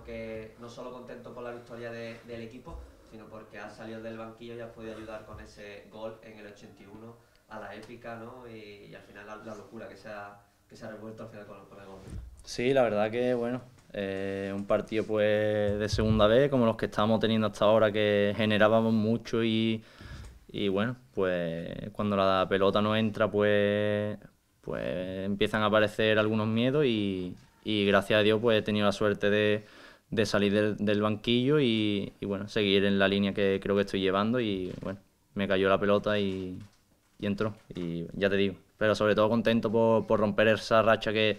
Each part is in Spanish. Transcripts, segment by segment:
que no solo contento por la victoria del equipo, sino porque ha salido del banquillo y ha podido ayudar con ese gol en el 81 a la épica ¿no? y, al final la, locura que se ha, que se ha revuelto al final con, el gol. Sí, la verdad que bueno, eh, un partido pues de segunda vez como los que estábamos teniendo hasta ahora que generábamos mucho y, y bueno, pues cuando la pelota no entra pues, pues empiezan a aparecer algunos miedos y, y gracias a Dios pues he tenido la suerte de de salir del, banquillo y, bueno, seguir en la línea que creo que estoy llevando y bueno, me cayó la pelota y, y entró. Y ya te digo, pero sobre todo contento por, por romper esa racha que,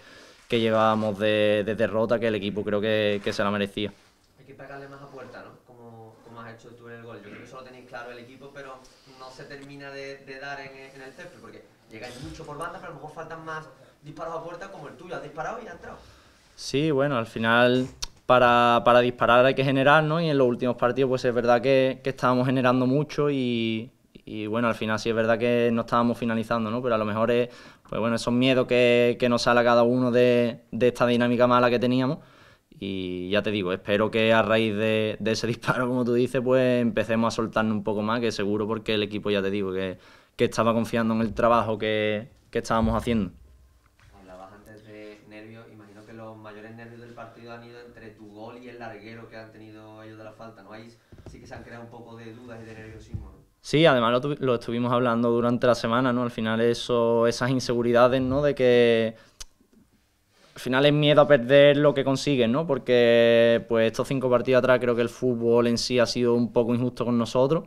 que llevábamos de, de, derrota, que el equipo creo que, que, se la merecía. Hay que pegarle más a puerta, ¿no? Como, como has hecho tú en el gol. Yo creo que eso lo tenéis claro el equipo, pero no se termina de, dar en, el centro porque llegáis mucho por banda, pero a lo mejor faltan más disparos a puerta como el tuyo. Has disparado y ha entrado. Sí, bueno, al final para, disparar hay que generar, ¿no? Y en los últimos partidos, pues es verdad que, estábamos generando mucho y, bueno, al final sí es verdad que no estábamos finalizando, ¿no? Pero a lo mejor es, pues bueno, esos miedos que, nos sale a cada uno de, esta dinámica mala que teníamos. Y ya te digo, espero que a raíz de, ese disparo, como tú dices, pues empecemos a soltarnos un poco más, que seguro porque el equipo, ya te digo, que, estaba confiando en el trabajo que, que estábamos haciendo. ido entre tu gol y el larguero que han tenido ellos de la falta, ¿no? Ahí sí que se han creado un poco de dudas y de nerviosismo, ¿no? Sí, además lo, estuvimos hablando durante la semana, ¿no? Al final eso, esas inseguridades, ¿no? De que al final es miedo a perder lo que consiguen, ¿no? Porque pues estos cinco partidos atrás creo que el fútbol en sí ha sido un poco injusto con nosotros,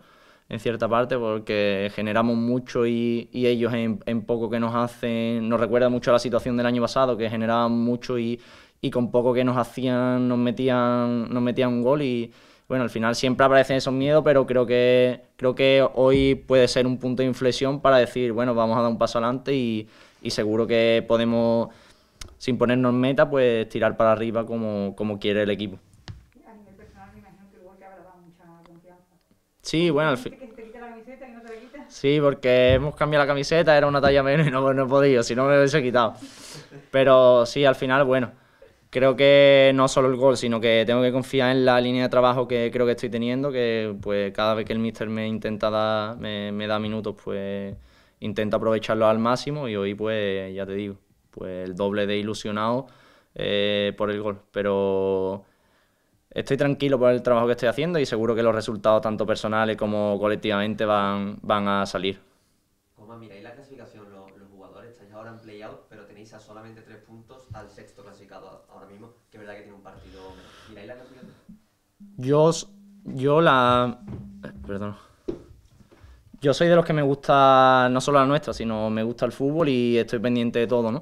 en cierta parte, porque generamos mucho y, ellos en, en, poco que nos hacen, nos recuerda mucho a la situación del año pasado, que generaban mucho y y con poco que nos hacían, nos metían, nos metían un gol y bueno, al final siempre aparecen esos miedos, pero creo que, creo que hoy puede ser un punto de inflexión para decir, bueno, vamos a dar un paso adelante y, seguro que podemos, sin ponernos meta, pues tirar para arriba como, quiere el equipo. Sí, bueno, al final... Sí, porque hemos cambiado la camiseta, era una talla menos y no, no he podido, si no me hubiese quitado. Pero sí, al final, bueno, creo que no solo el gol, sino que tengo que confiar en la línea de trabajo que creo que estoy teniendo, que pues cada vez que el míster me intenta dar, me, da minutos, pues intenta aprovecharlo al máximo y hoy pues ya te digo, pues el doble de ilusionado eh, por el gol, pero estoy tranquilo por el trabajo que estoy haciendo y seguro que los resultados tanto personales como colectivamente van, van a salir. ¿Cómo la clasificación ahora en playout, pero tenéis a solamente tres puntos al sexto clasificado ahora mismo, que es verdad que tiene un partido menos. la Yo, yo la... Eh, perdón. Yo soy de los que me gusta no solo la nuestra, sino me gusta el fútbol y estoy pendiente de todo, ¿no?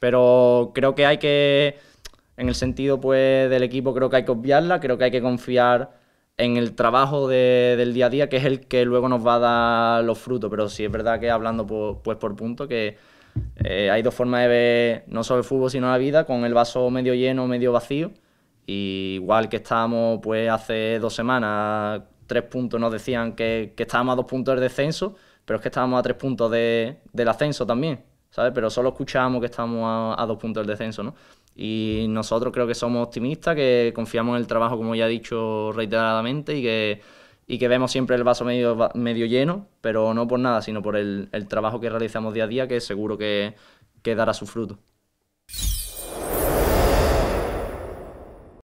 Pero creo que hay que, en el sentido pues del equipo, creo que hay que obviarla, creo que hay que confiar en el trabajo del día a día, que es el que luego nos va a dar los frutos. Pero sí es verdad que hablando pues, pues por punto, que eh, hay dos formas de ver no solo el fútbol, sino la vida, con el vaso medio lleno, medio vacío. Y igual que estábamos pues hace dos semanas, tres puntos nos decían que, estábamos a dos puntos del descenso, pero es que estábamos a tres puntos del ascenso también, ¿sabes? Pero solo escuchábamos que estábamos a, a, dos puntos del descenso, ¿no? Y nosotros creo que somos optimistas, que confiamos en el trabajo, como ya he dicho reiteradamente, y que y que vemos siempre el vaso medio, medio lleno, pero no por nada, sino por el, trabajo que realizamos día a día, que seguro que dará su fruto.